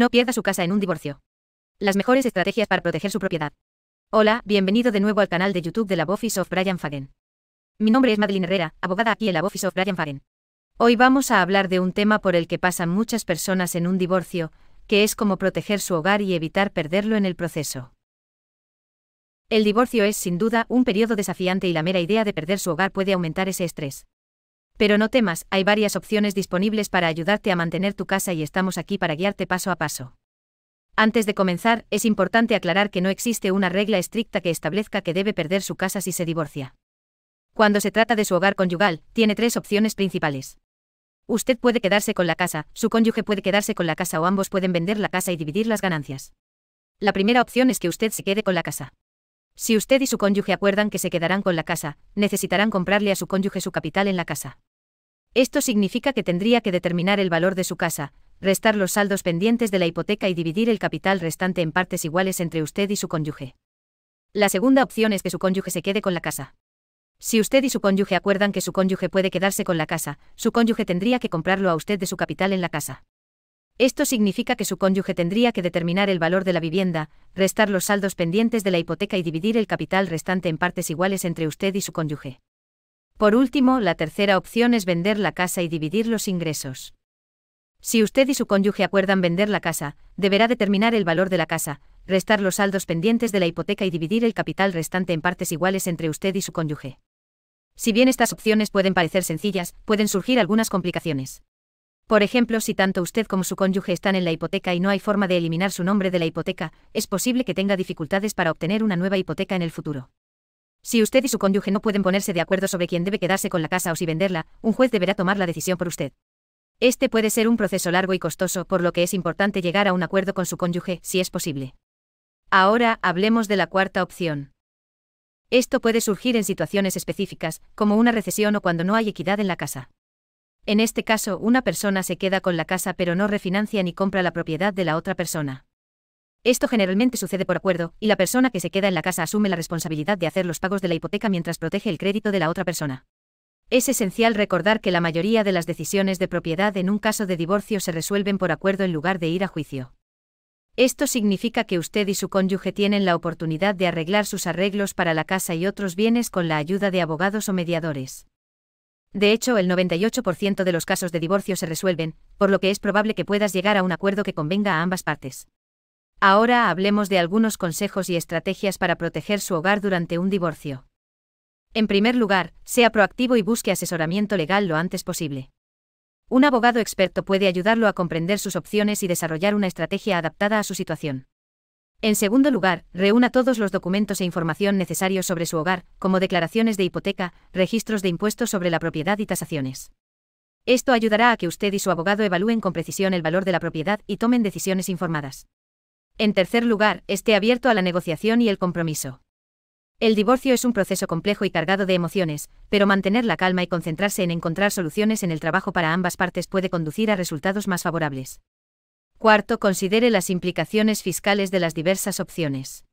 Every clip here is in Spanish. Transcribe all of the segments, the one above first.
No pierda su casa en un divorcio. Las mejores estrategias para proteger su propiedad. Hola, bienvenido de nuevo al canal de YouTube de la Office of Brian Fagen. Mi nombre es Madeline Herrera, abogada aquí en la Office of Brian Fagen. Hoy vamos a hablar de un tema por el que pasan muchas personas en un divorcio, que es cómo proteger su hogar y evitar perderlo en el proceso. El divorcio es, sin duda, un periodo desafiante y la mera idea de perder su hogar puede aumentar ese estrés. Pero no temas, hay varias opciones disponibles para ayudarte a mantener tu casa y estamos aquí para guiarte paso a paso. Antes de comenzar, es importante aclarar que no existe una regla estricta que establezca que debe perder su casa si se divorcia. Cuando se trata de su hogar conyugal, tiene tres opciones principales. Usted puede quedarse con la casa, su cónyuge puede quedarse con la casa o ambos pueden vender la casa y dividir las ganancias. La primera opción es que usted se quede con la casa. Si usted y su cónyuge acuerdan que se quedarán con la casa, necesitarán comprarle a su cónyuge su capital en la casa. Esto significa que tendría que determinar el valor de su casa, restar los saldos pendientes de la hipoteca y dividir el capital restante en partes iguales entre usted y su cónyuge. La segunda opción es que su cónyuge se quede con la casa. Si usted y su cónyuge acuerdan que su cónyuge puede quedarse con la casa, su cónyuge tendría que comprarlo a usted de su capital en la casa. Esto significa que su cónyuge tendría que determinar el valor de la vivienda, restar los saldos pendientes de la hipoteca y dividir el capital restante en partes iguales entre usted y su cónyuge. Por último, la tercera opción es vender la casa y dividir los ingresos. Si usted y su cónyuge acuerdan vender la casa, deberá determinar el valor de la casa, restar los saldos pendientes de la hipoteca y dividir el capital restante en partes iguales entre usted y su cónyuge. Si bien estas opciones pueden parecer sencillas, pueden surgir algunas complicaciones. Por ejemplo, si tanto usted como su cónyuge están en la hipoteca y no hay forma de eliminar su nombre de la hipoteca, es posible que tenga dificultades para obtener una nueva hipoteca en el futuro. Si usted y su cónyuge no pueden ponerse de acuerdo sobre quién debe quedarse con la casa o si venderla, un juez deberá tomar la decisión por usted. Este puede ser un proceso largo y costoso, por lo que es importante llegar a un acuerdo con su cónyuge, si es posible. Ahora hablemos de la cuarta opción. Esto puede surgir en situaciones específicas, como una recesión o cuando no hay equidad en la casa. En este caso, una persona se queda con la casa pero no refinancia ni compra la propiedad de la otra persona. Esto generalmente sucede por acuerdo, y la persona que se queda en la casa asume la responsabilidad de hacer los pagos de la hipoteca mientras protege el crédito de la otra persona. Es esencial recordar que la mayoría de las decisiones de propiedad en un caso de divorcio se resuelven por acuerdo en lugar de ir a juicio. Esto significa que usted y su cónyuge tienen la oportunidad de arreglar sus arreglos para la casa y otros bienes con la ayuda de abogados o mediadores. De hecho, el 98% de los casos de divorcio se resuelven, por lo que es probable que puedas llegar a un acuerdo que convenga a ambas partes. Ahora hablemos de algunos consejos y estrategias para proteger su hogar durante un divorcio. En primer lugar, sea proactivo y busque asesoramiento legal lo antes posible. Un abogado experto puede ayudarlo a comprender sus opciones y desarrollar una estrategia adaptada a su situación. En segundo lugar, reúna todos los documentos e información necesarios sobre su hogar, como declaraciones de hipoteca, registros de impuestos sobre la propiedad y tasaciones. Esto ayudará a que usted y su abogado evalúen con precisión el valor de la propiedad y tomen decisiones informadas. En tercer lugar, esté abierto a la negociación y el compromiso. El divorcio es un proceso complejo y cargado de emociones, pero mantener la calma y concentrarse en encontrar soluciones en el trabajo para ambas partes puede conducir a resultados más favorables. Cuarto, considere las implicaciones fiscales de las diversas opciones.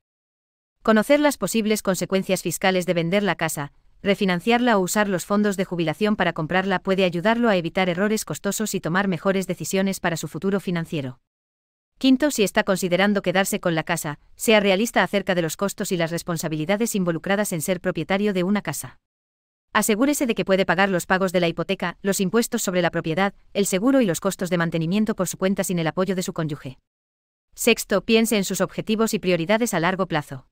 Conocer las posibles consecuencias fiscales de vender la casa, refinanciarla o usar los fondos de jubilación para comprarla puede ayudarlo a evitar errores costosos y tomar mejores decisiones para su futuro financiero. Quinto, si está considerando quedarse con la casa, sea realista acerca de los costos y las responsabilidades involucradas en ser propietario de una casa. Asegúrese de que puede pagar los pagos de la hipoteca, los impuestos sobre la propiedad, el seguro y los costos de mantenimiento por su cuenta sin el apoyo de su cónyuge. Sexto, piense en sus objetivos y prioridades a largo plazo.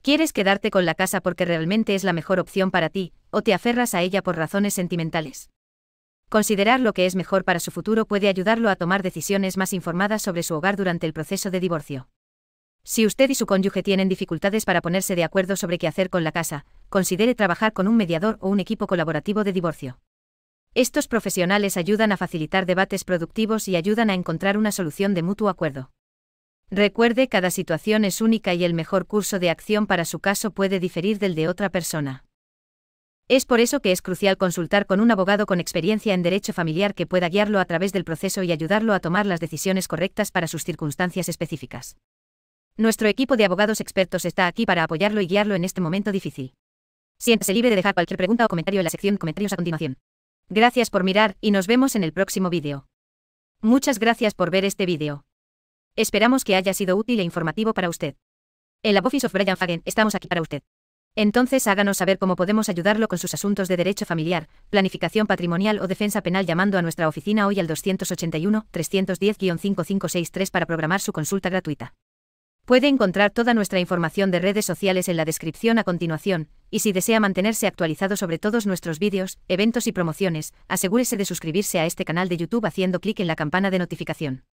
¿Quieres quedarte con la casa porque realmente es la mejor opción para ti, o te aferras a ella por razones sentimentales? Considerar lo que es mejor para su futuro puede ayudarlo a tomar decisiones más informadas sobre su hogar durante el proceso de divorcio. Si usted y su cónyuge tienen dificultades para ponerse de acuerdo sobre qué hacer con la casa, considere trabajar con un mediador o un equipo colaborativo de divorcio. Estos profesionales ayudan a facilitar debates productivos y ayudan a encontrar una solución de mutuo acuerdo. Recuerde, cada situación es única y el mejor curso de acción para su caso puede diferir del de otra persona. Es por eso que es crucial consultar con un abogado con experiencia en derecho familiar que pueda guiarlo a través del proceso y ayudarlo a tomar las decisiones correctas para sus circunstancias específicas. Nuestro equipo de abogados expertos está aquí para apoyarlo y guiarlo en este momento difícil. Siéntese libre de dejar cualquier pregunta o comentario en la sección de comentarios a continuación. Gracias por mirar y nos vemos en el próximo vídeo. Muchas gracias por ver este vídeo. Esperamos que haya sido útil e informativo para usted. En la Office of Brian Fagen estamos aquí para usted. Entonces háganos saber cómo podemos ayudarlo con sus asuntos de derecho familiar, planificación patrimonial o defensa penal llamando a nuestra oficina hoy al 281 310 5563 para programar su consulta gratuita. Puede encontrar toda nuestra información de redes sociales en la descripción a continuación, y si desea mantenerse actualizado sobre todos nuestros vídeos, eventos y promociones, asegúrese de suscribirse a este canal de YouTube haciendo clic en la campana de notificación.